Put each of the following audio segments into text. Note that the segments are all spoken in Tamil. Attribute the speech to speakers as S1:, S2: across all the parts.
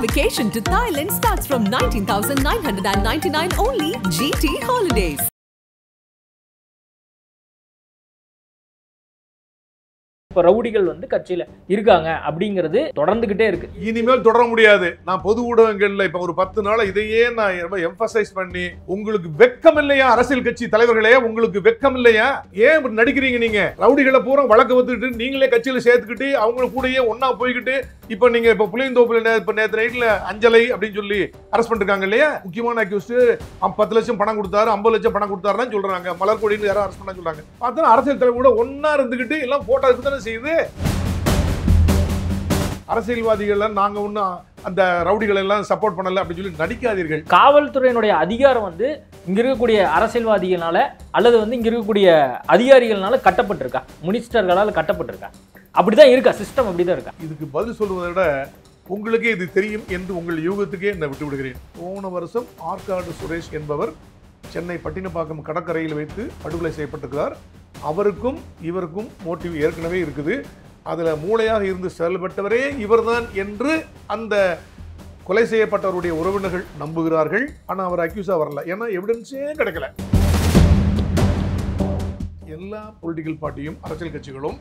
S1: Vacation to Thailand starts from 19,999 only
S2: GT Holidays. இப்போ ரவுடிகள் வந்து கட்சியில் இருக்காங்க அப்படிங்கிறது தொடர்ந்துகிட்டே இருக்கு இனிமேல்
S1: தொடர முடியாது நான் பொது ஊடகங்கள்ல இப்போ ஒரு பத்து நாள் இதையே நான் ரொம்ப எம்பசைஸ் பண்ணி உங்களுக்கு வெக்கம் இல்லையா அரசியல் கட்சி தலைவர்களே உங்களுக்கு வெக்கம் இல்லையா ஏன் இப்படி நடிக்கிறீங்க நீங்க ரவுடிகளை பூரா வழக்கு வந்துட்டு நீங்களே கட்சியில சேர்த்துக்கிட்டு அவங்க கூடயே ஒன்னா போய்கிட்டு இப்போ நீங்க இப்போ புளியந்தோப்புல இப்போ நேற்று நைட்ல அஞ்சலை அப்படின்னு சொல்லி அரெஸ்ட் பண்ணிருக்காங்க இல்லையா முக்கியமான அக்யூஸ்ட் பத்து லட்சம் பணம் கொடுத்தாரு ஐம்பது லட்சம் பணம் கொடுத்தாருன்னு சொல்றாங்க மலர்கொடியில் யாரும் அரெஸ்ட் பண்ண சொல்றாங்க பார்த்தா அரசியல் தலைவர் கூட ஒன்னா இருந்துகிட்டு எல்லாம் போட்டோ எடுத்து செய்யுது அரசியல்வாதிகள் நாங்க
S2: ஒன்றும் அந்த ரவுடிகள் எல்லாம் சப்போர்ட் பண்ணல அப்படின்னு சொல்லி நடிக்காதீர்கள் காவல்துறையினுடைய அதிகாரம் வந்து இங்க இருக்கக்கூடிய அரசியல்வாதிகளால அல்லது வந்து இங்க இருக்கக்கூடிய அதிகாரிகள்னால கட்டப்பட்டிருக்கா மினிஸ்டர்களால் கட்டப்பட்டிருக்கா அப்படிதான் இருக்கா சிஸ்டம் அப்படிதான் இருக்கா இதுக்கு பதில் சொல்வதை விட
S1: உங்களுக்கே இது தெரியும் என்று உங்கள் யூகத்துக்கே நான் விட்டு விடுகிறேன் போன வருஷம் ஆற்காடு சுரேஷ் என்பவர் சென்னை பட்டினப்பாக்கம் கடற்கரையில் வைத்து படுகொலை செய்யப்பட்டிருக்கிறார் அவருக்கும் இவருக்கும் மோட்டிவ் ஏற்கனவே இருக்குது அதில் மூளையாக இருந்து செயல்பட்டவரே இவர்தான் என்று அந்த கொலை செய்யப்பட்டவருடைய உறவினர்கள் நம்புகிறார்கள் ஆனால் அவர் அக்யூஸாக வரல ஏன்னா எவிடன்ஸே கிடைக்கல எல்லா பொலிட்டிக்கல் பார்ட்டியும் அரசியல் கட்சிகளும்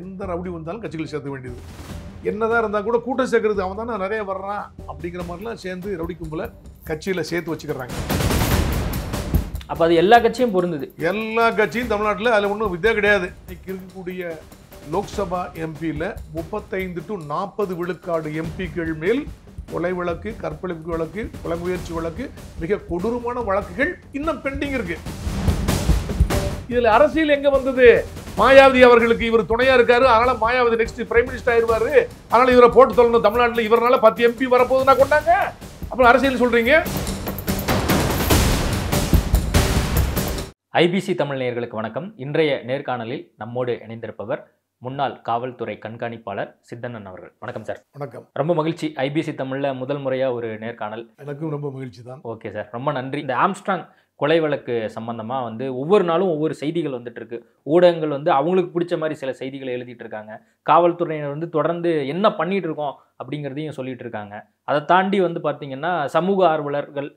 S1: எந்த ரவுடி வந்தாலும் கட்சிகள் சேர்க்க வேண்டியது என்னதான் இருந்தால் கூட கூட்டம் சேர்க்கறது அவன் தானே நிறைய வர்றான் அப்படிங்கிற மாதிரிலாம் சேர்ந்து ரவுடி கும்பலை கட்சியில் சேர்த்து வச்சுக்கிறாங்க அப்ப அது எல்லா கட்சியும் பொருந்தது எல்லா கட்சியும் தமிழ்நாட்டில் அதில் ஒன்றும் வித்தியா கிடையாது இன்னைக்கு இருக்கக்கூடிய லோக்சபா எம்பியில் முப்பத்தைந்து டு நாற்பது விழுக்காடு எம்பிக்கள் மேல் கொலை வழக்கு கற்பழிப்பு வழக்கு கொலை முயற்சி வழக்கு மிக கொடூரமான வழக்குகள் இன்னும் பெண்டிங் இருக்கு இதில் அரசியல் எங்க வந்தது மாயாவதி அவர்களுக்கு இவர் துணையா இருக்காரு அதனால மாயாவதி நெக்ஸ்ட் பிரைம் மினிஸ்டர் ஆயிடுவாரு அதனால இவரை போட்டு சொல்லணும் தமிழ்நாட்டில் இவரால் பத்து எம்பி வரப்போகுதுன்னா கொண்டாங்க அப்புறம் அரசியல் சொல்றீங்க
S2: ஐபிசி தமிழ் நேயர்களுக்கு வணக்கம் இன்றைய நேர்காணலில் நம்மோடு இணைந்திருப்பவர் முன்னாள் காவல்துறை கண்காணிப்பாளர் சித்தண்ணன் அவர்கள் வணக்கம் சார் வணக்கம் ரொம்ப மகிழ்ச்சி ஐபிசி தமிழில் முதல் முறையாக ஒரு நேர்காணல் எனக்கும் ரொம்ப மகிழ்ச்சி தான் ஓகே சார் ரொம்ப நன்றி இந்த ஆம்ஸ்ட்ராங் கொலை வழக்கு சம்மந்தமாக வந்து ஒவ்வொரு நாளும் ஒவ்வொரு செய்திகள் வந்துட்டு இருக்கு ஊடகங்கள் வந்து அவங்களுக்கு பிடிச்ச மாதிரி சில செய்திகளை எழுதிட்டு இருக்காங்க காவல்துறையினர் வந்து தொடர்ந்து என்ன பண்ணிட்டு இருக்கோம் அப்படிங்கிறதையும் சொல்லிட்டு இருக்காங்க அதை தாண்டி வந்து பார்த்தீங்கன்னா சமூக ஆர்வலர்கள்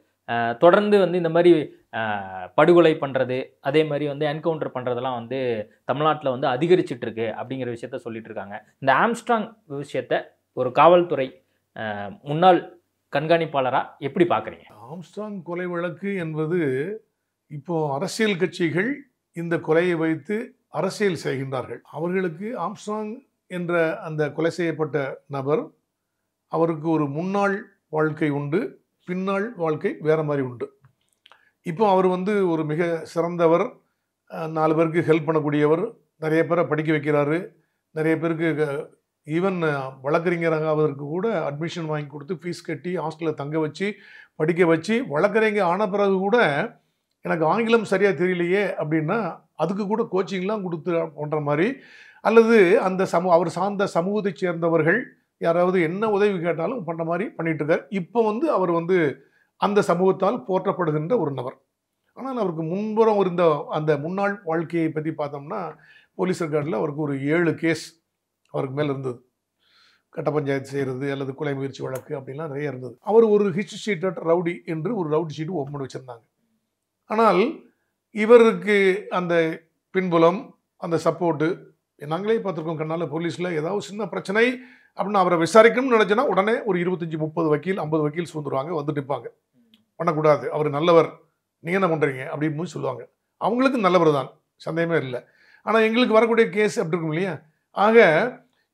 S2: தொடர்ந்து வந்து இந்த மாதிரி படுகொலை பண்ணுறது அதே மாதிரி வந்து என்கவுண்டர் பண்ணுறதெல்லாம் வந்து தமிழ்நாட்டில் வந்து அதிகரிச்சிட்ருக்கு அப்படிங்கிற விஷயத்த சொல்லிட்டு இருக்காங்க இந்த ஆம்ஸ்ட்ராங் விஷயத்தை ஒரு காவல்துறை முன்னாள் கண்காணிப்பாளராக எப்படி பார்க்குறீங்க
S1: ஆம்ஸ்ட்ராங் கொலை வழக்கு என்பது இப்போ அரசியல் கட்சிகள் இந்த கொலையை வைத்து அரசியல் செய்கின்றார்கள் அவர்களுக்கு ஆம்ஸ்ட்ராங் என்ற அந்த கொலை செய்யப்பட்ட நபர் அவருக்கு ஒரு முன்னாள் வாழ்க்கை உண்டு பின்னாள் வாழ்க்கை வேறு மாதிரி உண்டு இப்போ அவர் வந்து ஒரு மிக சிறந்தவர் நாலு பேருக்கு ஹெல்ப் பண்ணக்கூடியவர் நிறைய பேரை படிக்க வைக்கிறாரு நிறைய பேருக்கு ஈவன் வழக்கறிஞராக அவருக்கு கூட அட்மிஷன் வாங்கி கொடுத்து ஃபீஸ் கட்டி ஹாஸ்டலில் தங்க வச்சு படிக்க வச்சு வழக்கறிஞர் ஆன பிறகு கூட எனக்கு ஆங்கிலம் சரியாக தெரியலையே அப்படின்னா அதுக்கு கூட கோச்சிங்லாம் கொடுத்து போன்ற மாதிரி அல்லது அந்த சமூ அவர் சார்ந்த சமூகத்தைச் சேர்ந்தவர்கள் யாராவது என்ன உதவி கேட்டாலும் பண்ண மாதிரி பண்ணிகிட்ருக்கார் இப்போ வந்து அவர் வந்து அந்த சமூகத்தால் போற்றப்படுகின்ற ஒரு நபர் ஆனால் அவருக்கு முன்புறம் இருந்த அந்த முன்னாள் வாழ்க்கையை பற்றி பார்த்தோம்னா போலீஸ் ரெக்கார்டில் அவருக்கு ஒரு ஏழு கேஸ் அவருக்கு மேலே இருந்தது கட்ட பஞ்சாயத்து செய்கிறது அல்லது கொலை முயற்சி வழக்கு அப்படின்லாம் நிறைய இருந்தது அவர் ஒரு ஹிஸ்ட் ஷீட்டட் ரவுடி என்று ஒரு ரவுடி ஷீட்டு ஓப்பன் பண்ணி வச்சுருந்தாங்க ஆனால் இவருக்கு அந்த பின்புலம் அந்த சப்போர்ட்டு நாங்களே பார்த்துருக்கோம் கண்ணால் போலீஸில் ஏதாவது சின்ன பிரச்சனை அப்படின்னு அவரை விசாரிக்கணும்னு நினச்சேன்னா உடனே ஒரு இருபத்தஞ்சி முப்பது வக்கீல் ஐம்பது வக்கீல் சூழ்ந்துருவாங்க வந்துட்டு இருப்பாங்க பண்ணக்கூடாது அவர் நல்லவர் நீங்கள் என்ன பண்ணுறீங்க அப்படின்னு சொல்லுவாங்க அவங்களுக்கும் நல்லவர் தான் சந்தேகமே இல்லை ஆனால் எங்களுக்கு வரக்கூடிய கேஸ் அப்படி இருக்கும் இல்லையா ஆக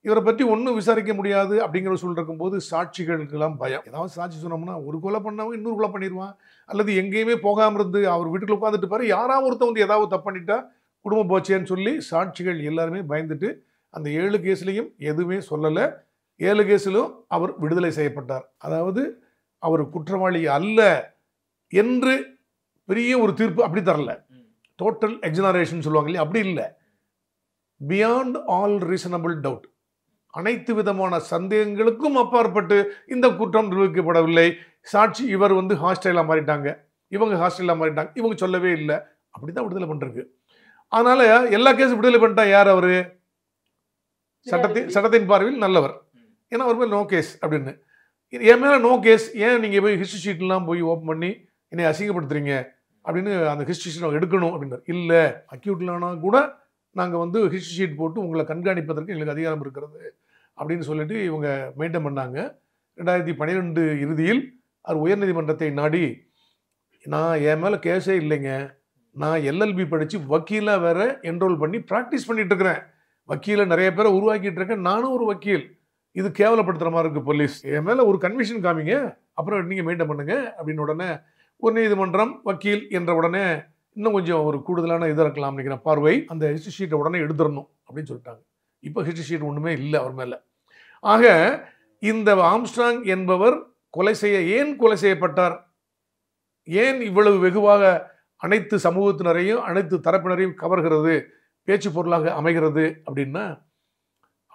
S1: இவரை பற்றி ஒன்றும் விசாரிக்க முடியாது அப்படிங்கிற சொல்லிருக்கும் போது சாட்சிகளுக்கெல்லாம் பயம் ஏதாவது சாட்சி சொன்னோம்னா ஒரு கொலை பண்ணவங்க இன்னொரு கொலை பண்ணிடுவான் அல்லது எங்கேயுமே போகாமல் இருந்து அவர் வீட்டுக்குள்ள உட்காந்துட்டு பாரு யாராவது ஒருத்தன் வந்து ஏதாவது தப்பு பண்ணிட்டா குடும்பம் போச்சேன்னு சொல்லி சாட்சிகள் எல்லாருமே பயந்துட்டு அந்த ஏழு கேஸ்லேயும் எதுவுமே சொல்லலை ஏழு கேஸிலும் அவர் விடுதலை செய்யப்பட்டார் அதாவது அவர் குற்றவாளி அல்ல என்று பெரிய ஒரு தீர்ப்பு அப்படி தரல டோட்டல் எக்ஸனரேஷன் சொல்லுவாங்க இல்லையா அப்படி இல்லை பியாண்ட் ஆல் ரீசனபிள் டவுட் அனைத்து விதமான சந்தேகங்களுக்கும் அப்பாற்பட்டு இந்த குற்றம் நிரூபிக்கப்படவில்லை சாட்சி இவர் வந்து ஹாஸ்டலாக மாறிட்டாங்க இவங்க ஹாஸ்டலாக மாறிட்டாங்க இவங்க சொல்லவே இல்லை அப்படி தான் விடுதலை பண்ணிருக்கு அதனால் எல்லா கேஸும் விடுதலை பண்ணிட்டா யார் அவர் சட்டத்தின் சட்டத்தின் பார்வையில் நல்லவர் ஏன்னா அவர் மேலே நோ கேஸ் அப்படின்னு என் மேலே நோ கேஸ் ஏன் நீங்கள் போய் ஹிஸ்ட்ரி ஷீட்லாம் போய் ஓப்பன் பண்ணி என்னை அசிங்கப்படுத்துறீங்க அப்படின்னு அந்த ஹிஸ்ட்ரி ஷீட் எடுக்கணும் அப்படின்னு இல்லை அக்யூட்லானா கூட நாங்கள் வந்து ஹிஸ்ட்ரி ஷீட் போட்டு உங்களை கண்காணிப்பதற்கு எங்களுக்கு அதிகாரம் இருக்கிறது அப்படின்னு சொல்லிட்டு இவங்க மெயின்டைன் பண்ணாங்க ரெண்டாயிரத்தி பன்னிரெண்டு இறுதியில் அவர் உயர்நீதிமன்றத்தை நாடி நான் என் மேலே கேஸே இல்லைங்க நான் எல்எல்பி படித்து வக்கீலாக வேற என்ரோல் பண்ணி ப்ராக்டிஸ் பண்ணிகிட்ருக்குறேன் இருக்கிறேன் வக்கீலை நிறைய பேரை உருவாக்கிட்டு இருக்கேன் நானும் ஒரு வக்கீல் இது கேவலப்படுத்துகிற மாதிரி இருக்குது போலீஸ் என் மேலே ஒரு கன்விஷன் காமிங்க அப்புறம் நீங்கள் மெயின்டைன் பண்ணுங்கள் அப்படின்னு உடனே ஒரு நீதிமன்றம் வக்கீல் என்ற உடனே இன்னும் கொஞ்சம் ஒரு கூடுதலான இதாக இருக்கலாம் நினைக்கிற பார்வை அந்த ஹிஸ்ட்ரி ஷீட்டை உடனே எடுத்துடணும் அப்படின்னு சொல்லிட்டாங்க இப்போ ஹிஸ்ட்ரி ஷீட் ஒன்றுமே இல்லை அவர் மேலே ஆக இந்த ஆம்ஸ்டாங் என்பவர் கொலை செய்ய ஏன் கொலை செய்யப்பட்டார் ஏன் இவ்வளவு வெகுவாக அனைத்து சமூகத்தினரையும் அனைத்து தரப்பினரையும் கவர்கிறது பேச்சு பொருளாக அமைகிறது அப்படின்னா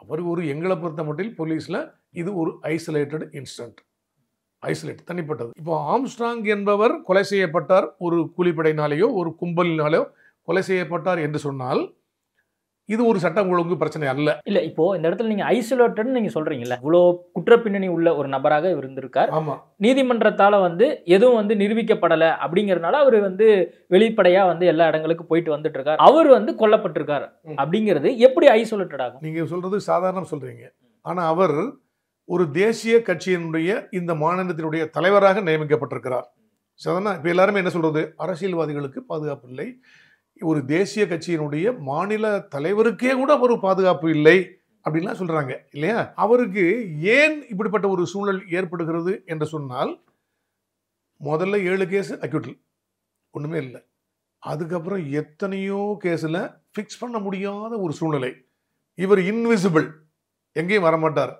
S1: அவர் ஒரு எங்களை பொறுத்த மட்டில் போலீஸில் இது ஒரு ஐசோலேட்டட் இன்சிடென்ட் ஐசோலேட் தனிப்பட்டது இப்போ ஆம்ஸ்ட்ராங் என்பவர் கொலை செய்யப்பட்டார் ஒரு கூலிப்படையினாலேயோ ஒரு கும்பலினாலேயோ கொலை செய்யப்பட்டார் என்று சொன்னால் இது ஒரு சட்டம்
S2: ஒழுங்கு பிரச்சனை அல்ல இல்ல இப்போ இந்த இடத்துல நீங்க ஐசோலேட்டட் நீங்க சொல்றீங்கல்ல இவ்வளோ குற்ற பின்னணி உள்ள ஒரு நபராக இருந்திருக்கார் ஆமா நீதிமன்றத்தால வந்து எதுவும் வந்து நிரூபிக்கப்படல அப்படிங்கறதுனால அவர் வந்து வெளிப்படையா வந்து எல்லா இடங்களுக்கும் போயிட்டு வந்துட்டு இருக்கார் அவர் வந்து கொல்லப்பட்டிருக்கார் அப்படிங்கிறது எப்படி ஐசோலேட்டட் ஆகும் நீங்க சொல்றது சாதாரணம் சொல்றீங்க ஆனா அவர் ஒரு தேசிய
S1: கட்சியினுடைய இந்த மாநிலத்தினுடைய தலைவராக நியமிக்கப்பட்டிருக்கிறார் சரிதானா இப்போ எல்லாருமே என்ன சொல்கிறது அரசியல்வாதிகளுக்கு பாதுகாப்பு இல்லை ஒரு தேசிய கட்சியினுடைய மாநில தலைவருக்கே கூட அவர் பாதுகாப்பு இல்லை அப்படின்லாம் சொல்கிறாங்க இல்லையா அவருக்கு ஏன் இப்படிப்பட்ட ஒரு சூழல் ஏற்படுகிறது என்று சொன்னால் முதல்ல ஏழு கேஸ் அக்யூட்டல் ஒன்றுமே இல்லை அதுக்கப்புறம் எத்தனையோ கேஸில் ஃபிக்ஸ் பண்ண முடியாத ஒரு சூழ்நிலை இவர் இன்விசிபிள் எங்கேயும் வரமாட்டார்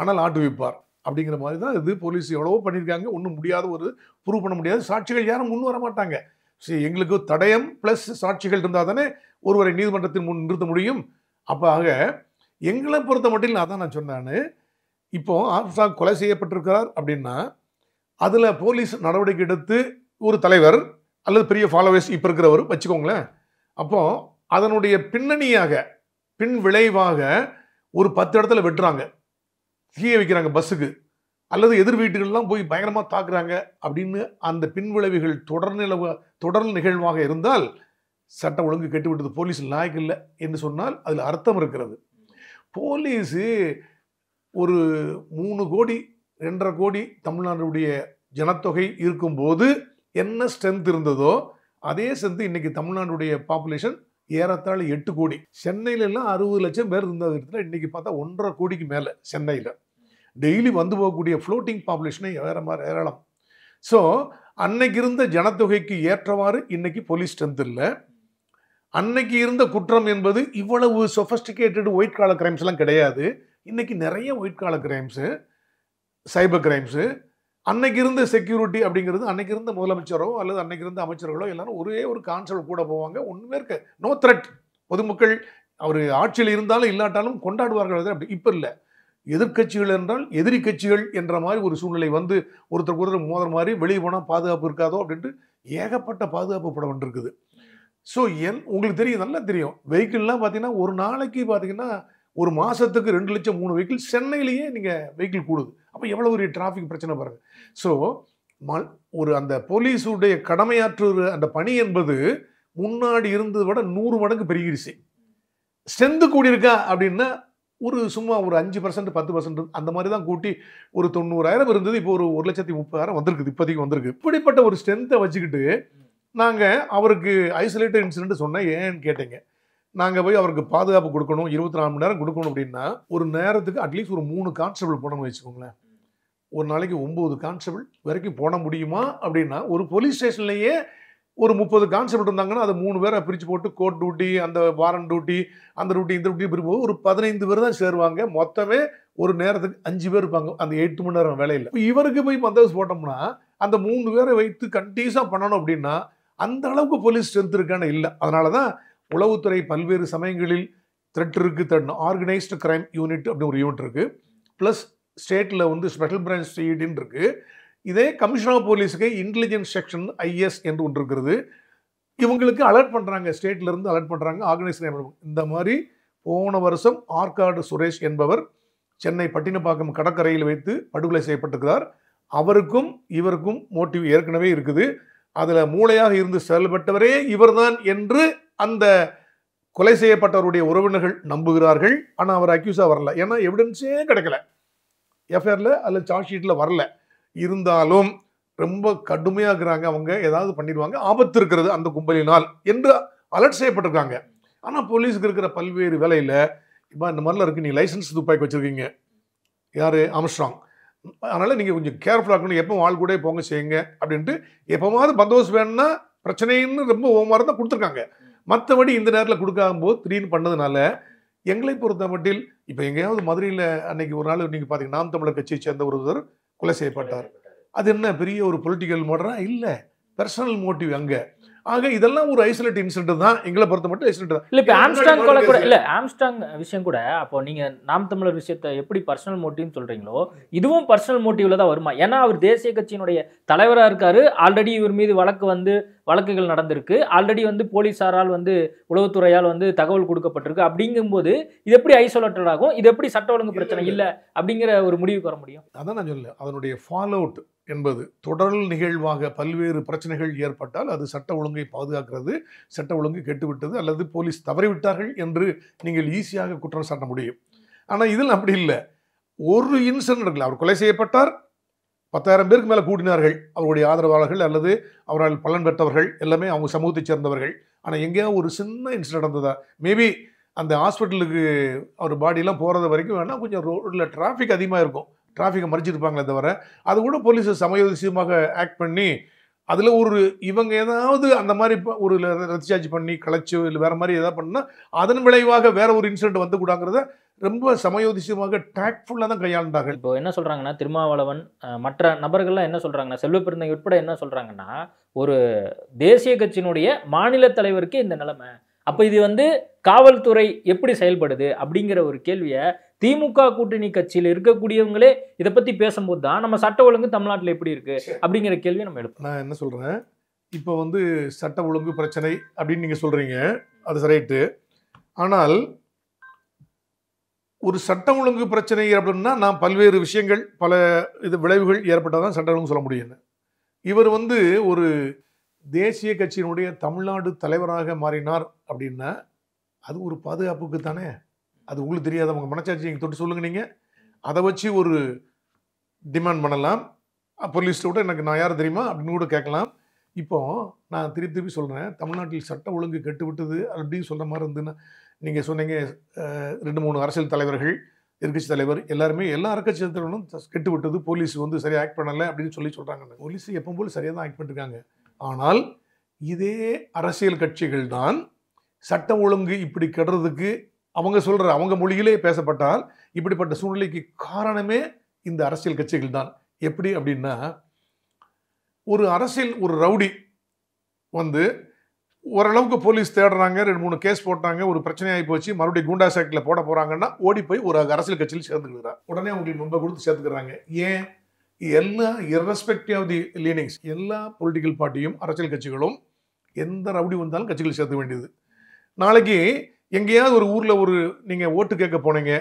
S1: ஆனால் ஆட்டு வைப்பார் அப்படிங்கிற மாதிரி தான் இது போலீஸ் எவ்வளவோ பண்ணியிருக்காங்க ஒன்றும் முடியாத ஒரு ப்ரூவ் பண்ண முடியாது சாட்சிகள் யாரும் முன் வர மாட்டாங்க சரி எங்களுக்கு தடயம் ப்ளஸ் சாட்சிகள் இருந்தால் தானே ஒருவரை நீதிமன்றத்தின் முன் நிறுத்த முடியும் அப்போ ஆக எங்களை பொறுத்த மட்டும் அதான் நான் சொன்னேன் இப்போ ஆம்ஸ்டாங் கொலை செய்யப்பட்டிருக்கிறார் அப்படின்னா அதில் போலீஸ் நடவடிக்கை எடுத்து ஒரு தலைவர் அல்லது பெரிய ஃபாலோவர்ஸ் இப்போ இருக்கிறவர் வச்சுக்கோங்களேன் அப்போது அதனுடைய பின்னணியாக பின் விளைவாக ஒரு பத்து இடத்துல வெட்டுறாங்க தீய வைக்கிறாங்க பஸ்ஸுக்கு அல்லது எதிர் வீட்டுகள்லாம் போய் பயங்கரமாக தாக்குறாங்க அப்படின்னு அந்த பின்விளைவுகள் தொடர்நிலவு தொடர் நிகழ்வாக இருந்தால் சட்டம் ஒழுங்கு கெட்டுவிட்டது போலீஸ் லாய்க்கு இல்லை என்று சொன்னால் அதில் அர்த்தம் இருக்கிறது போலீஸு ஒரு மூணு கோடி ரெண்டரை கோடி தமிழ்நாடுடைய ஜனத்தொகை இருக்கும்போது என்ன ஸ்ட்ரென்த் இருந்ததோ அதே ஸ்ட்ரென்த்து இன்றைக்கி தமிழ்நாடுடைய பாப்புலேஷன் ஏறத்தாழ எட்டு கோடி சென்னையில எல்லாம் அறுபது லட்சம் பேர் இருந்த விதத்தில் இன்னைக்கு பார்த்தா ஒன்றரை கோடிக்கு மேலே சென்னையில் டெய்லி வந்து போகக்கூடிய ஃப்ளோட்டிங் பாப்புலேஷனை வேற மாதிரி ஏராளம் ஸோ அன்னைக்கு இருந்த ஜனத்தொகைக்கு ஏற்றவாறு இன்னைக்கு போலீஸ் ஸ்ட்ரென்த் இல்லை அன்னைக்கு இருந்த குற்றம் என்பது இவ்வளவு சொஃபஸ்டிகேட்டடு ஒயிட் கிரைம்ஸ் கிரைம்ஸ்லாம் கிடையாது இன்னைக்கு நிறைய ஒயிட் கால கிரைம்ஸு சைபர் கிரைம்ஸு அன்னைக்கு இருந்த செக்யூரிட்டி அப்படிங்கிறது அன்னைக்கு இருந்த முதலமைச்சரோ அல்லது அன்னைக்கு இருந்த அமைச்சர்களோ எல்லாரும் ஒரே ஒரு கான்சல் கூட போவாங்க ஒன்றுமே இருக்க நோ த்ரெட் பொதுமக்கள் அவர் ஆட்சியில் இருந்தாலும் இல்லாட்டாலும் கொண்டாடுவார்கள் அப்படி இப்போ இல்லை எதிர்கட்சிகள் என்றால் எதிரி கட்சிகள் என்ற மாதிரி ஒரு சூழ்நிலை வந்து ஒருத்தருக்கு ஒருத்தர் மோதல் மாதிரி வெளியே போனால் பாதுகாப்பு இருக்காதோ அப்படின்ட்டு ஏகப்பட்ட பாதுகாப்பு படம் இருக்குது ஸோ என் உங்களுக்கு தெரியும் நல்லா தெரியும் வெஹிக்கிள்லாம் பார்த்தீங்கன்னா ஒரு நாளைக்கு பார்த்தீங்கன்னா ஒரு மாதத்துக்கு ரெண்டு லட்சம் மூணு வெஹிக்கிள் சென்னையிலேயே நீங்கள் வெஹிக்கிள் கூடுது அப்போ எவ்வளோ ஒரு டிராஃபிக் பிரச்சனை பாருங்கள் ஸோ மல் ஒரு அந்த போலீஸுடைய கடமையாற்றுற அந்த பணி என்பது முன்னாடி இருந்ததை விட நூறு மடங்கு பெருகிருச்சு ஸ்ட்ரென்த்து கூடியிருக்கா அப்படின்னா ஒரு சும்மா ஒரு அஞ்சு பர்சன்ட் பத்து பர்சன்ட் அந்த மாதிரி தான் கூட்டி ஒரு தொண்ணூறாயிரம் இருந்தது இப்போ ஒரு ஒரு லட்சத்தி முப்பதாயிரம் வந்திருக்குது இப்போதைக்கு வந்திருக்கு இப்படிப்பட்ட ஒரு ஸ்ட்ரென்த்தை வச்சுக்கிட்டு நாங்கள் அவருக்கு ஐசோலேட்டட் இன்சிடென்ட் சொன்னால் ஏன்னு கேட்டீங்க நாங்கள் போய் அவருக்கு பாதுகாப்பு கொடுக்கணும் இருபத்தி நாலு மணி நேரம் கொடுக்கணும் அப்படின்னா ஒரு நேரத்துக்கு அட்லீஸ்ட் ஒரு மூணு கான்ஸ்டபிள் போடணும்னு வச்சுக்கோங்களேன் ஒரு நாளைக்கு ஒம்பது கான்ஸ்டபிள் வரைக்கும் போட முடியுமா அப்படின்னா ஒரு போலீஸ் ஸ்டேஷன்லேயே ஒரு முப்பது கான்ஸ்டபிள் இருந்தாங்கன்னா அதை மூணு பேரை பிரித்து போட்டு கோர்ட் டியூட்டி அந்த வாரன் டியூட்டி அந்த டியூட்டி இந்த டியூட்டி பிரிப்போம் ஒரு பதினைந்து பேர் தான் சேருவாங்க மொத்தமே ஒரு நேரத்துக்கு அஞ்சு பேர் இருப்பாங்க அந்த எட்டு மணி நேரம் வேலையில் இவருக்கு போய் பந்தோபஸ்து போட்டோம்னா அந்த மூணு பேரை வைத்து கண்டினியூஸாக பண்ணணும் அப்படின்னா அந்த அளவுக்கு போலீஸ் ஸ்ட்ரென்த் இருக்கான்னு இல்லை அதனால தான் உளவுத்துறை பல்வேறு சமயங்களில் த்ரெட் இருக்குது தேடணும் ஆர்கனைஸ்டு கிரைம் யூனிட் அப்படின்னு ஒரு யூனிட் இருக்குது ப்ளஸ் ஸ்டேட்டில் வந்து ஸ்பெஷல் பிரான்ச் சிஇடின்னு இருக்குது இதே கமிஷன் ஆஃப் போலீஸுக்கு இன்டெலிஜென்ஸ் செக்ஷன் ஐஎஸ் என்று ஒன்று இருக்கிறது இவங்களுக்கு அலர்ட் பண்ணுறாங்க ஸ்டேட்லேருந்து அலர்ட் பண்ணுறாங்க ஆர்கனைஸ் இந்த மாதிரி போன வருஷம் ஆர்காடு சுரேஷ் என்பவர் சென்னை பட்டினப்பாக்கம் கடற்கரையில் வைத்து படுகொலை செய்யப்பட்டிருக்கிறார் அவருக்கும் இவருக்கும் மோட்டிவ் ஏற்கனவே இருக்குது அதில் மூளையாக இருந்து செயல்பட்டவரே இவர்தான் என்று அந்த கொலை செய்யப்பட்டவருடைய உறவினர்கள் நம்புகிறார்கள் ஆனால் அவர் அக்யூஸாக வரல ஏன்னா எவிடன்ஸே கிடைக்கல எஃப்ஐஆரில் அதில் சார்ஜ் ஷீட்டில் வரல இருந்தாலும் ரொம்ப கடுமையாக இருக்கிறாங்க அவங்க ஏதாவது பண்ணிடுவாங்க ஆபத்து இருக்கிறது அந்த கும்பலினால் என்று அலர்ட் செய்யப்பட்டிருக்காங்க ஆனால் போலீஸுக்கு இருக்கிற பல்வேறு வேலையில் இப்போ இந்த மாதிரிலாம் இருக்குது நீங்கள் லைசன்ஸ் துப்பாக்கி வச்சுருக்கீங்க யார் ஆம்ஸ்ட்ராங் அதனால் நீங்கள் கொஞ்சம் கேர்ஃபுல்லாக இருக்கணும் எப்போ ஆள் கூட போங்க செய்யுங்க அப்படின்ட்டு எப்போவாவது பந்தோஸ் வேணும்னா பிரச்சனைன்னு ரொம்ப ஓமாக இருந்தால் கொடுத்துருக்காங்க மற்றபடி இந்த நேரத்தில் கொடுக்காம போது திடீர்னு பண்ணதுனால எங்களை பொறுத்த மட்டில் இப்போ எங்கேயாவது மதுரையில் அன்னைக்கு ஒரு நாள் நீங்கள் பார்த்தீங்கன்னா நாம் தமிழர் கட்சியை சேர்ந்த ஒருவர் கொலை செய்யப்பட்டார் அது என்ன பெரிய ஒரு பொலிட்டிக்கல் மோட்டரா இல்லை பர்சனல் மோட்டிவ் அங்கே ஆக இதெல்லாம் ஒரு ஐசோலேட் இன்சிடென்ட் தான் எங்களை பொறுத்த மட்டும் ஐசோலேட் தான் இல்லை இப்போ ஆம்ஸ்டாங் கொலை கூட இல்லை
S2: ஆம்ஸ்டாங் விஷயம் கூட அப்போ நீங்கள் நாம் தமிழர் விஷயத்தை எப்படி பர்சனல் மோட்டிவ்னு சொல்கிறீங்களோ இதுவும் பர்சனல் மோட்டிவில் தான் வருமா ஏன்னா அவர் தேசிய கட்சியினுடைய தலைவராக இருக்காரு ஆல்ரெடி இவர் மீது வழக்கு வந்து வழக்குகள் நடந்திருக்கு ஆல்ரெடி வந்து போலீஸாரால் வந்து உளவுத்துறையால் வந்து தகவல் கொடுக்கப்பட்டிருக்கு அப்படிங்கும்போது இது எப்படி ஐசோலேட்டட் ஆகும் இது எப்படி சட்ட ஒழுங்கு பிரச்சனை இல்லை அப்படிங்கிற ஒரு முடிவுக்கு வர முடியும்
S1: அதான் நான் சொல்ல அதனுடைய ஃபாலோ அவுட் என்பது தொடர் நிகழ்வாக பல்வேறு பிரச்சனைகள் ஏற்பட்டால் அது சட்ட ஒழுங்கை பாதுகாக்கிறது சட்ட ஒழுங்கு கெட்டுவிட்டது அல்லது போலீஸ் தவறிவிட்டார்கள் என்று நீங்கள் ஈஸியாக குற்றம் சாட்ட முடியும் ஆனால் இதில் அப்படி இல்லை ஒரு இன்சிடென்ட் இருக்குல்ல அவர் கொலை செய்யப்பட்டார் பத்தாயிரம் பேருக்கு மேலே கூட்டினார்கள் அவருடைய ஆதரவாளர்கள் அல்லது அவரால் பலன் பெற்றவர்கள் எல்லாமே அவங்க சமூகத்தைச் சேர்ந்தவர்கள் ஆனால் எங்கேயாவது ஒரு சின்ன இன்சிடென்ட் நடந்ததா மேபி அந்த ஹாஸ்பிட்டலுக்கு அவர் பாடியெல்லாம் போகிறது வரைக்கும் வேணால் கொஞ்சம் ரோட்டில் டிராஃபிக் அதிகமாக இருக்கும் டிராஃபிக்கை மறிச்சிருப்பாங்களே தவிர அது கூட போலீஸ் சமயோதிசியமாக ஆக்ட் பண்ணி அதில் ஒரு இவங்க ஏதாவது அந்த மாதிரி ஒரு சார்ஜ் பண்ணி கலைச்சு இல்லை வேறு மாதிரி ஏதாவது பண்ணால் அதன் விளைவாக வேற ஒரு இன்சிடென்ட்
S2: வந்துக்கூடாங்கிறத ரொம்ப சமயோதிசமாக டாக்ட்ஃபுல்லாக தான் கையாண்டார்கள் இப்போ என்ன சொல்கிறாங்கன்னா திருமாவளவன் மற்ற நபர்கள்லாம் என்ன சொல்கிறாங்கன்னா செல்வப்பிறந்தை உட்பட என்ன சொல்கிறாங்கன்னா ஒரு தேசிய கட்சியினுடைய மாநில தலைவருக்கு இந்த நிலைமை அப்போ இது வந்து காவல்துறை எப்படி செயல்படுது அப்படிங்கிற ஒரு கேள்வியை திமுக கூட்டணி கட்சியில் இருக்கக்கூடியவங்களே இதை பற்றி பேசும்போது தான் நம்ம சட்ட ஒழுங்கு தமிழ்நாட்டில் எப்படி இருக்குது அப்படிங்கிற கேள்வியை நம்ம எடுப்போம் நான் என்ன சொல்கிறேன் இப்போ வந்து
S1: சட்ட ஒழுங்கு பிரச்சனை அப்படின்னு நீங்கள் சொல்கிறீங்க அது சரைட்டு ஆனால் ஒரு சட்டம் ஒழுங்கு பிரச்சனை அப்படின்னா நான் பல்வேறு விஷயங்கள் பல இது விளைவுகள் ஏற்பட்டால் தான் சட்டம் ஒழுங்கு சொல்ல முடியும் இவர் வந்து ஒரு தேசிய கட்சியினுடைய தமிழ்நாடு தலைவராக மாறினார் அப்படின்னா அது ஒரு பாதுகாப்புக்கு தானே அது உங்களுக்கு தெரியாத உங்கள் மனச்சாட்சி நீங்கள் தொட்டு சொல்லுங்க நீங்கள் அதை வச்சு ஒரு டிமாண்ட் பண்ணலாம் போலீஸ்ட்டு கூட எனக்கு நான் யார் தெரியுமா அப்படின்னு கூட கேட்கலாம் இப்போது நான் திருப்பி திருப்பி சொல்கிறேன் தமிழ்நாட்டில் சட்டம் ஒழுங்கு கெட்டு விட்டது அப்படின்னு சொல்கிற மாதிரி இருந்துன்னா நீங்கள் சொன்னீங்க ரெண்டு மூணு அரசியல் தலைவர்கள் எதிர்கட்சி தலைவர் எல்லாருமே எல்லா அறக்கட்சி தலைவர்களும் கெட்டு விட்டது போலீஸ் வந்து சரியாக ஆக்ட் பண்ணலை அப்படின்னு சொல்லி சொல்கிறாங்க போலீஸ் எப்போ போல் சரியாக தான் ஆக்ட் பண்ணிருக்காங்க ஆனால் இதே அரசியல் கட்சிகள் தான் சட்டம் ஒழுங்கு இப்படி கெடுறதுக்கு அவங்க சொல்கிற அவங்க மொழியிலே பேசப்பட்டால் இப்படிப்பட்ட சூழ்நிலைக்கு காரணமே இந்த அரசியல் கட்சிகள் தான் எப்படி அப்படின்னா ஒரு அரசியல் ஒரு ரவுடி வந்து ஓரளவுக்கு போலீஸ் தேடுறாங்க ரெண்டு மூணு கேஸ் போட்டாங்க ஒரு பிரச்சனையாகி போச்சு மறுபடியும் குண்டா சாக்கில் போட போகிறாங்கன்னா ஓடி போய் ஒரு அரசியல் கட்சியில் சேர்ந்துக்கிறார் உடனே அவங்களுக்கு ரொம்ப கொடுத்து சேர்த்துக்கிறாங்க ஏன் எல்லா இரஸ்பெக்டிவ் ஆஃப் தி லீனிங்ஸ் எல்லா பொலிட்டிக்கல் பார்ட்டியும் அரசியல் கட்சிகளும் எந்த ரவுடி வந்தாலும் கட்சிகள் சேர்த்து வேண்டியது நாளைக்கு எங்கேயாவது ஒரு ஊரில் ஒரு நீங்கள் ஓட்டு கேட்க போனீங்க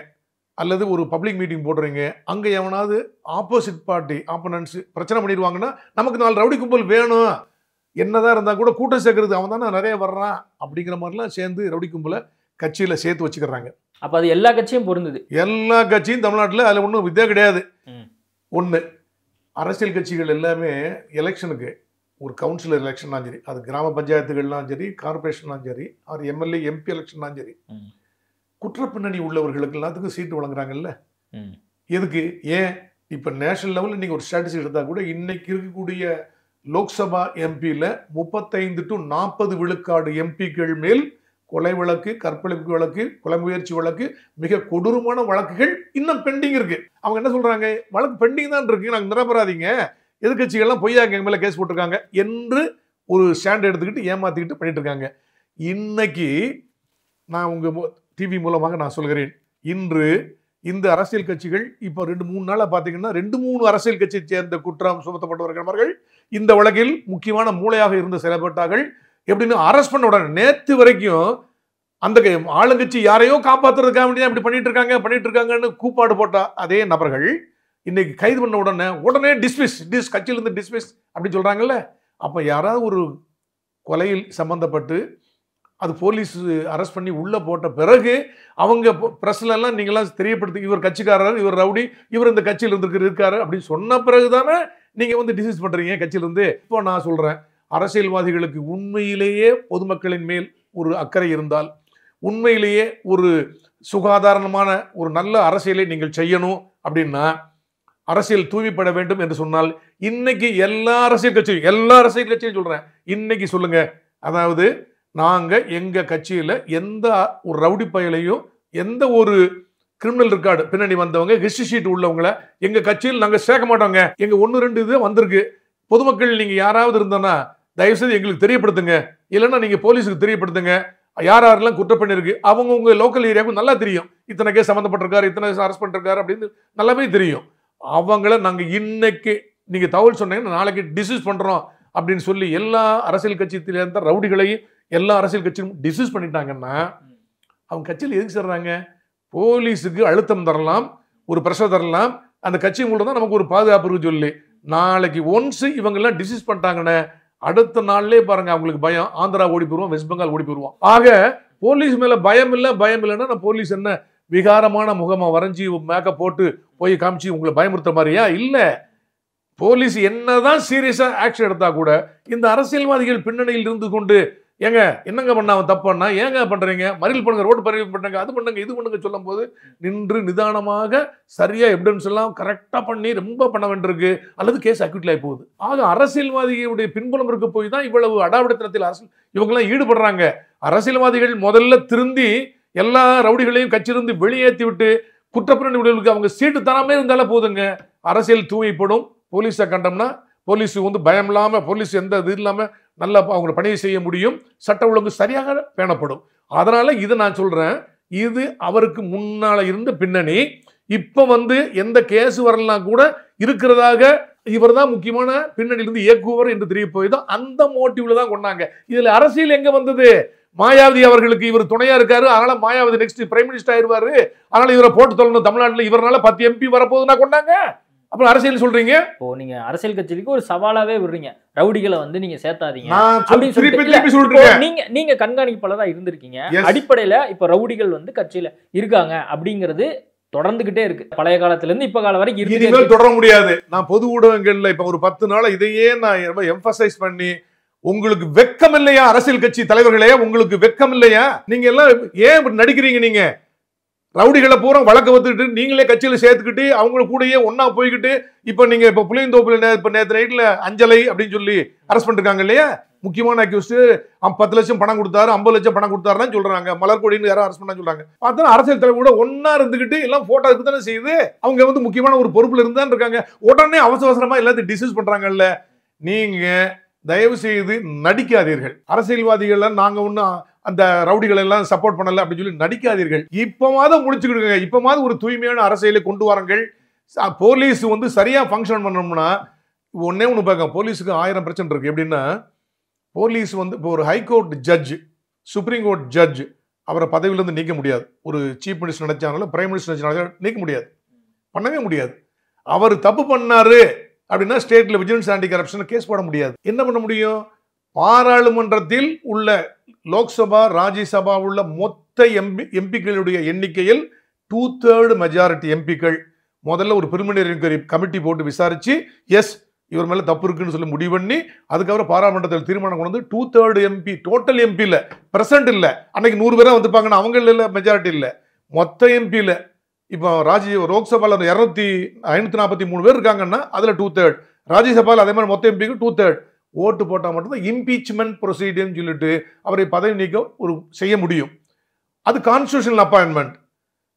S1: அல்லது ஒரு பப்ளிக் மீட்டிங் போடுறீங்க அங்கே எவனாவது ஆப்போசிட் பார்ட்டி ஆப்போனன்ஸ் பிரச்சனை பண்ணிடுவாங்கன்னா நமக்கு நாலு ரவுடி கும்பல் வேணும் என்னதான் இருந்தால் கூட கூட்டம் சேர்க்கறது அவன் தானே நிறைய வர்றான் அப்படிங்கிற மாதிரிலாம் சேர்ந்து ரவுடி கும்பலை கட்சியில் சேர்த்து வச்சுக்கிறாங்க அப்போ அது எல்லா கட்சியும் பொருந்தது எல்லா கட்சியும் தமிழ்நாட்டில் அதில் ஒன்றும் வித்தியா கிடையாது ஒன்று அரசியல் கட்சிகள் எல்லாமே எலெக்ஷனுக்கு ஒரு கவுன்சிலர் எலெக்ஷன்னாலும் சரி அது கிராம பஞ்சாயத்துகள்லாம் சரி கார்பரேஷன்லாம் சரி அவர் எம்எல்ஏ எம்பி எலெக்ஷன்லாம் சரி குற்ற பின்னணி உள்ளவர்களுக்கு எல்லாத்துக்கும் சீட்டு வழங்குறாங்கல்ல எதுக்கு ஏன் இப்போ நேஷனல் லெவலில் நீங்கள் ஒரு ஸ்ட்ராட்டஜி எடுத்தால் கூட இன்னைக்கு இருக்கக்கூடிய லோக்சபா எம்பியில் முப்பத்தைந்து டு நாற்பது விழுக்காடு எம்பிக்கள் மேல் கொலை வழக்கு கற்பழிப்பு வழக்கு கொலை முயற்சி வழக்கு மிக கொடூரமான வழக்குகள் இன்னும் பெண்டிங் இருக்கு அவங்க என்ன சொல்றாங்க வழக்கு பெண்டிங் தான் இருக்கு நாங்கள் நிரப்பறாதீங்க எதிர்கட்சிகள்லாம் பொய்யா எங்க மேலே கேஸ் போட்டிருக்காங்க என்று ஒரு ஸ்டாண்ட் எடுத்துக்கிட்டு ஏமாத்திக்கிட்டு பண்ணிட்டு இருக்காங்க இன்னைக்கு நான் உங்க டிவி மூலமாக நான் சொல்கிறேன் இன்று இந்த அரசியல் கட்சிகள் இப்போ ரெண்டு மூணு நாளில் பார்த்தீங்கன்னா ரெண்டு மூணு அரசியல் கட்சியை சேர்ந்த குற்றம் சுமத்தப்பட்டவர்கள் இந்த வழக்கில் முக்கியமான மூளையாக இருந்து செயல்பட்டார்கள் எப்படின்னு அரெஸ்ட் பண்ண உடனே நேற்று வரைக்கும் அந்த ஆளுங்கட்சி யாரையோ காப்பாற்றுறதுக்காக அப்படி இப்படி பண்ணிட்டு இருக்காங்க பண்ணிட்டு இருக்காங்கன்னு கூப்பாடு போட்ட அதே நபர்கள் இன்னைக்கு கைது பண்ண உடனே உடனே டிஸ்மிஸ் டிஸ் கட்சியிலிருந்து டிஸ்மிஸ் அப்படின்னு சொல்கிறாங்கல்ல அப்போ யாராவது ஒரு கொலையில் சம்மந்தப்பட்டு அது போலீஸ் அரெஸ்ட் பண்ணி உள்ளே போட்ட பிறகு அவங்க ப்ரெஸ்லாம் நீங்களாம் தெரியப்படுத்து இவர் கட்சிக்காரர் இவர் ரவுடி இவர் இந்த கட்சியில் இருந்துருக்கு இருக்காரு அப்படின்னு சொன்ன பிறகு தானே நீங்கள் வந்து டிசைஸ் பண்ணுறீங்க கட்சியிலேருந்து இப்போ நான் சொல்கிறேன் அரசியல்வாதிகளுக்கு உண்மையிலேயே பொதுமக்களின் மேல் ஒரு அக்கறை இருந்தால் உண்மையிலேயே ஒரு சுகாதாரணமான ஒரு நல்ல அரசியலை நீங்கள் செய்யணும் அப்படின்னா அரசியல் தூய்மைப்பட வேண்டும் என்று சொன்னால் இன்னைக்கு எல்லா அரசியல் கட்சியும் எல்லா அரசியல் கட்சியும் சொல்கிறேன் இன்னைக்கு சொல்லுங்கள் அதாவது நாங்கள் எங்கள் கட்சியில் எந்த ஒரு ரவுடி பயலையும் எந்த ஒரு கிரிமினல் ரெக்கார்டு பின்னணி வந்தவங்க ஹிஸ்டரி ஷீட் உள்ளவங்களை எங்கள் கட்சியில் நாங்கள் சேர்க்க மாட்டோங்க எங்கள் ஒன்று ரெண்டு இது வந்திருக்கு பொதுமக்கள் நீங்கள் யாராவது இருந்தோன்னா தயவுசெய்து எங்களுக்கு தெரியப்படுத்துங்க இல்லைன்னா நீங்கள் போலீஸுக்கு தெரியப்படுத்துங்க யார் யாரெல்லாம் குற்றம் பண்ணியிருக்கு அவங்கவுங்க லோக்கல் ஏரியாவுக்கு நல்லா தெரியும் இத்தனை கேஸ் சம்மந்தப்பட்டிருக்காரு இத்தனை அரெஸ்ட் பண்ணிருக்காரு அப்படின்னு நல்லாவே தெரியும் அவங்கள நாங்கள் இன்னைக்கு நீங்கள் தகவல் சொன்னீங்கன்னா நாளைக்கு டிசீஸ் பண்ணுறோம் அப்படின்னு சொல்லி எல்லா அரசியல் கட்சியிலேருந்து ரவுடிகளையும் எல்லா அரசியல் கட்சியும் டிசைஸ் பண்ணிட்டாங்கன்னா அவங்க கட்சியில் எதுக்கு சேர்றாங்க போலீஸுக்கு அழுத்தம் தரலாம் ஒரு ப்ரெஷர் தரலாம் அந்த கட்சி மூலம் தான் நமக்கு ஒரு பாதுகாப்பு இருக்கு சொல்லி நாளைக்கு ஒன்ஸ் இவங்கெல்லாம் டிசிஸ் பண்ணிட்டாங்கன்னு அடுத்த நாள்லேயே பாருங்க அவங்களுக்கு பயம் ஆந்திரா ஓடி போடுவோம் வெஸ்ட் பெங்கால் ஓடி போடுவோம் ஆக போலீஸ் மேலே பயம் இல்லை பயம் இல்லைன்னா நான் போலீஸ் என்ன விகாரமான முகமாக வரைஞ்சி மேக்கப் போட்டு போய் காமிச்சு உங்களை பயமுறுத்த மாதிரியா இல்லை போலீஸ் என்னதான் சீரியஸாக ஆக்ஷன் எடுத்தா கூட இந்த அரசியல்வாதிகள் பின்னணியில் இருந்து கொண்டு ஏங்க என்னங்க பண்ண அவன் தப்புன்னா ஏங்க பண்ணுறீங்க மறியல் பண்ணுங்க ரோடு பறிவு பண்ணுங்க அது பண்ணுங்க இது பண்ணுங்க சொல்லும் போது நின்று நிதானமாக சரியாக எவிடன்ஸ் எல்லாம் கரெக்டாக பண்ணி ரொம்ப பண்ண வேண்டியிருக்கு அல்லது கேஸ் அக்யூட்டில் ஆகி போகுது ஆக அரசியல்வாதிகளுடைய பின்புலம் இருக்க போய் தான் இவ்வளவு அடாவடித்தனத்தில் அரசு இவங்கெல்லாம் ஈடுபடுறாங்க அரசியல்வாதிகள் முதல்ல திருந்தி எல்லா ரவுடிகளையும் கச்சிருந்து வெளியேற்றி விட்டு குற்றப்பிரணி விடுவதற்கு அவங்க சீட்டு தராமே இருந்தாலே போதுங்க அரசியல் தூய்மைப்படும் போலீஸை கண்டோம்னா போலீஸ் வந்து பயம் இல்லாமல் போலீஸ் எந்த இது இல்லாமல் நல்ல அவங்களை பணியை செய்ய முடியும் சட்ட ஒழுங்கு சரியாக பேணப்படும் அதனால் இது நான் சொல்கிறேன் இது அவருக்கு முன்னால் இருந்த பின்னணி இப்போ வந்து எந்த கேஸ் வரலாம் கூட இருக்கிறதாக இவர் தான் முக்கியமான பின்னணியிலிருந்து இயக்குவர் என்று தெரிய போயதோ அந்த மோட்டிவ்ல தான் கொண்டாங்க இதில் அரசியல் எங்கே வந்தது மாயாவதி அவர்களுக்கு இவர் துணையா இருக்காரு அதனால மாயாவதி நெக்ஸ்ட் பிரைம் மினிஸ்டர் ஆயிடுவாரு அதனால இவரை போட்டு தொடரணும் தமிழ்நாட்டில் இவரால் பத்து எம்பி வரப்போகுதுன்னா கொண்டாங்க அப்புறம் அரசியல் சொல்றீங்க
S2: இப்போ நீங்க அரசியல் கட்சிக்கு ஒரு சவாலாவே விடுறீங்க ரவுடிகளை வந்து நீங்க சேர்த்தாதீங்க அப்படின்னு சொல்லிட்டு நீங்க நீங்க கண்காணிப்பாளரா இருந்திருக்கீங்க அடிப்படையில இப்ப ரவுடிகள் வந்து கட்சியில இருக்காங்க அப்படிங்கிறது தொடர்ந்துகிட்டே இருக்கு பழைய காலத்துல இருந்து இப்ப காலம் வரைக்கும் இனிமேல் தொடர முடியாது நான் பொது
S1: ஊடகங்கள்ல இப்ப ஒரு பத்து நாள் இதையே நான் ரொம்ப எம்பசைஸ் பண்ணி உங்களுக்கு வெக்கம் இல்லையா அரசியல் கட்சி தலைவர்களே உங்களுக்கு வெக்கம் இல்லையா நீங்க எல்லாம் ஏன் நடிக்கிறீங்க நீங்க ரவுடிகளை பூரா வழக்கு வந்துட்டு நீங்களே கட்சியில் சேர்த்துக்கிட்டு அவங்கள கூடயே ஒன்றா போய்கிட்டு இப்போ நீங்கள் இப்போ புளியந்தோப்பில் இப்போ நேற்று நைட்டில் அஞ்சலை அப்படின்னு சொல்லி அரெஸ்ட் பண்ணிருக்காங்க இல்லையா முக்கியமான அக்யூஸ்ட் பத்து லட்சம் பணம் கொடுத்தாரு ஐம்பது லட்சம் பணம் கொடுத்தாருன்னு சொல்கிறாங்க மலர்கொடின்னு யாரும் அரெஸ்ட் பண்ண சொல்கிறாங்க பார்த்தா அரசியல் தலைவர் கூட ஒன்றா இருந்துக்கிட்டு எல்லாம் போட்டோ இருக்கு தானே செய்யுது அவங்க வந்து முக்கியமான ஒரு பொறுப்பில் இருந்தான் இருக்காங்க உடனே அவசர அவசரமாக எல்லாத்தையும் டிசிஸ் பண்ணுறாங்கல்ல நீங்கள் தயவு செய்து நடிக்காதீர்கள் அரசியல்வாதிகள்லாம் நாங்கள் ஒன்றும் அந்த ரவுடிகள் எல்லாம் சப்போர்ட் பண்ணல அப்படின்னு சொல்லி நடிக்காதீர்கள் இப்போமாவது முடிச்சுக்கிடுங்க இப்போமாவது ஒரு தூய்மையான அரசியலை கொண்டு வாருங்கள் போலீஸ் வந்து சரியாக ஃபங்க்ஷன் பண்ணோம்னா ஒன்றே ஒன்று பார்க்க போலீஸுக்கு ஆயிரம் பிரச்சனை இருக்குது எப்படின்னா போலீஸ் வந்து இப்போ ஒரு high court judge supreme court judge அவரை பதவியிலேருந்து நீக்க முடியாது ஒரு சீஃப் மினிஸ்டர் நினைச்சாலும் பிரைம் மினிஸ்டர் நினைச்சாலும் நீக்க முடியாது பண்ணவே முடியாது அவர் தப்பு பண்ணாரு அப்படின்னா ஸ்டேட்டில் விஜிலன்ஸ் ஆண்டி கரப்ஷன் கேஸ் போட முடியாது என்ன பண்ண முடியும் பாராளுமன்றத்தில் உள்ள லோக்சபா ராஜ்யசபா உள்ள மொத்த எம்பி எம்பிக்களுடைய எண்ணிக்கையில் டூ தேர்டு மெஜாரிட்டி எம்பிக்கள் முதல்ல ஒரு பிரிமினர் என்கொயரி கமிட்டி போட்டு விசாரித்து எஸ் இவர் மேலே தப்பு இருக்குன்னு சொல்லி முடிவு பண்ணி அதுக்கப்புறம் பாராளுமன்றத்தில் தீர்மானம் கொண்டு வந்து two third MP total MP இல்லை பிரசன்ட் இல்லை அன்னைக்கு நூறு பேராக வந்துப்பாங்கன்னா அவங்க இல்லை மெஜாரிட்டி இல்லை மொத்த எம்பியில் இப்போ ராஜ் லோக்சபாவில் இரநூத்தி ஐநூற்றி நாற்பத்தி மூணு பேர் இருக்காங்கன்னா அதில் டூ தேர்ட் ராஜ்யசபாவில் அதே மாதிரி மொத்த எம்பிக்கு டூ தேர்ட் ஓட்டு போட்டால் மட்டும்தான் இம்பீச்மெண்ட் ப்ரொசீடியர்னு சொல்லிட்டு அவரை பதவி நீக்கம் ஒரு செய்ய முடியும் அது கான்ஸ்டியூஷனல் அப்பாயின்மெண்ட்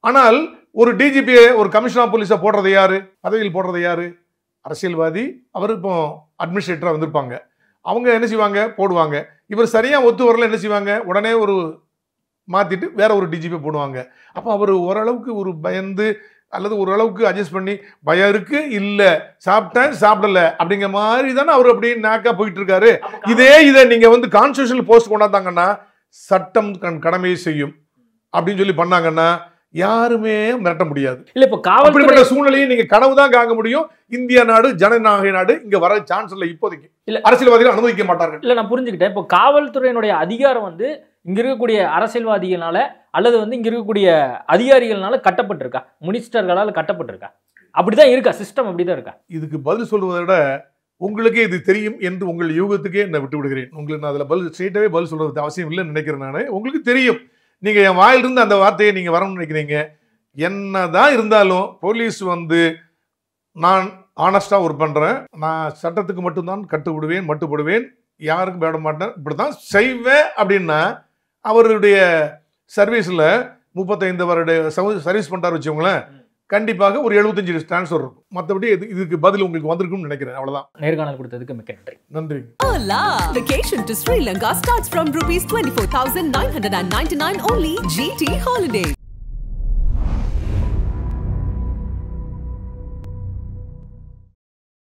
S1: ஆனால் ஒரு டிஜிபியை ஒரு கமிஷனர் போலீஸை போடுறது யார் பதவியில் போடுறது யார் அரசியல்வாதி அவர் இப்போ அட்மினிஸ்ட்ரேட்டராக வந்திருப்பாங்க அவங்க என்ன செய்வாங்க போடுவாங்க இவர் சரியாக ஒத்து வரல என்ன செய்வாங்க உடனே ஒரு மாற்றிட்டு வேற ஒரு டிஜிபி போடுவாங்க அப்போ அவர் ஓரளவுக்கு ஒரு பயந்து அல்லது ஓரளவுக்கு அட்ஜஸ்ட் பண்ணி பயம் இருக்கு இல்லை சாப்பிட்டேன் சாப்பிடல அப்படிங்கிற மாதிரி தானே அவர் அப்படி நாக்கா போயிட்டு இருக்காரு இதே இதை நீங்கள் வந்து கான்ஸ்டியூஷன் போஸ்ட் கொண்டாந்தாங்கன்னா சட்டம் கண் கடமையை செய்யும் அப்படின்னு சொல்லி பண்ணாங்கன்னா யாருமே மிரட்ட முடியாது இல்ல இப்ப அப்படிப்பட்ட சூழ்நிலையை நீங்க கனவு தான் காக்க முடியும் இந்திய நாடு
S2: ஜனநாயக நாடு இங்க வர சான்ஸ் இல்லை இப்போதைக்கு இல்ல அரசியல்வாதிகள் அனுமதிக்க மாட்டார்கள் இல்ல நான் புரிஞ்சுக்கிட்டேன் இப்போ காவல்துறையினுடைய அதிகாரம் வந்து இங்க இருக்கக்கூடிய அரசியல்வாதிகளால அல்லது வந்து இங்கே இருக்கக்கூடிய அதிகாரிகள்னால கட்டப்பட்டிருக்கா மினிஸ்டர்களால் கட்டப்பட்டிருக்கா அப்படி தான் இருக்கா சிஸ்டம் அப்படி தான் இருக்கா இதுக்கு பதில்
S1: சொல்வதை விட உங்களுக்கே இது தெரியும் என்று உங்கள் யூகத்துக்கே நான் விட்டு விடுகிறேன் உங்களுக்கு நான் அதில் பதில் ஸ்ட்ரெயிட்டாகவே பதில் சொல்கிறது அவசியம் இல்லைன்னு நினைக்கிறேன் நான் உங்களுக்கு தெரியும் நீங்கள் என் வாயிலிருந்து அந்த வார்த்தையை நீங்கள் வரணும்னு நினைக்கிறீங்க என்ன தான் இருந்தாலும் போலீஸ் வந்து நான் ஆனஸ்ட்டாக ஒர்க் பண்ணுறேன் நான் சட்டத்துக்கு மட்டும்தான் கட்டுப்படுவேன் மட்டுப்படுவேன் யாருக்கும் விட மாட்டேன் இப்படி தான் செய்வேன் அப்படின்னா அவருடைய சர்வீஸில் முப்பத்தைந்து வருட சர்வீஸ் பண்ணுறாரு வச்சுக்கோங்களேன் கண்டிப்பாக ஒரு எழுபத்தஞ்சு ட்ரான்ஸ்ஃபர் இருக்கும் மற்றபடி இது இதுக்கு பதில் உங்களுக்கு வந்திருக்கும்
S2: நினைக்கிறேன் அவ்வளோதான் நேர்காணல் கொடுத்ததுக்கு மிக்க நன்றி நன்றி
S1: Ola vacation to Sri Lanka starts from rupees 24999 only GT holidays